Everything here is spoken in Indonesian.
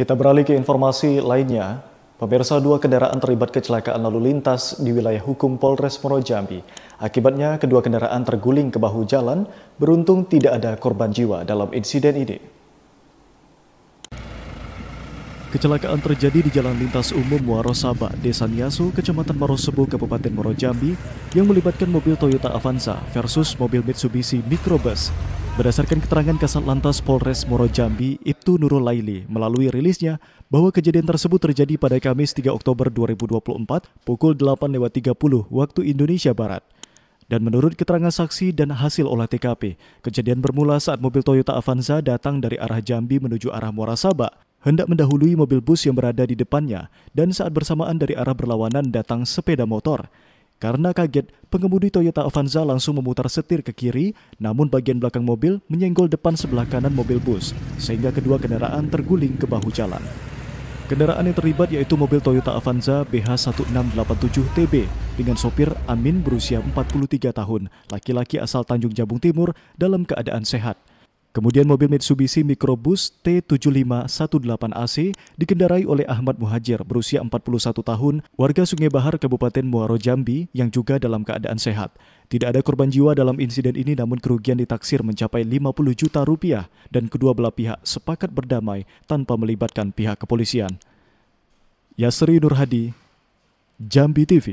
Kita beralih ke informasi lainnya. Pemirsa dua kendaraan terlibat kecelakaan lalu lintas di wilayah hukum Polres Moro Jambi. Akibatnya kedua kendaraan terguling ke bahu jalan, beruntung tidak ada korban jiwa dalam insiden ini. Kecelakaan terjadi di jalan lintas umum Muaro Desa Niasu, Kecamatan Marosebu, Kabupaten Moro Jambi, yang melibatkan mobil Toyota Avanza versus mobil Mitsubishi Microbus Berdasarkan keterangan Kasat Lantas Polres Moro Jambi, Ibtu Nurul Laili melalui rilisnya bahwa kejadian tersebut terjadi pada Kamis 3 Oktober 2024 pukul 8.30 waktu Indonesia Barat. Dan menurut keterangan saksi dan hasil olah TKP, kejadian bermula saat mobil Toyota Avanza datang dari arah Jambi menuju arah Muara hendak mendahului mobil bus yang berada di depannya, dan saat bersamaan dari arah berlawanan datang sepeda motor. Karena kaget, pengemudi Toyota Avanza langsung memutar setir ke kiri, namun bagian belakang mobil menyenggol depan sebelah kanan mobil bus, sehingga kedua kendaraan terguling ke bahu jalan. Kendaraan yang terlibat yaitu mobil Toyota Avanza BH1687TB dengan sopir Amin berusia 43 tahun, laki-laki asal Tanjung Jabung Timur dalam keadaan sehat. Kemudian mobil Mitsubishi Microbus T7518AC dikendarai oleh Ahmad Muhajir berusia 41 tahun, warga Sungai Bahar Kabupaten Muaro Jambi yang juga dalam keadaan sehat. Tidak ada korban jiwa dalam insiden ini namun kerugian ditaksir mencapai 50 juta rupiah dan kedua belah pihak sepakat berdamai tanpa melibatkan pihak kepolisian. Yasri Nurhadi, Jambi TV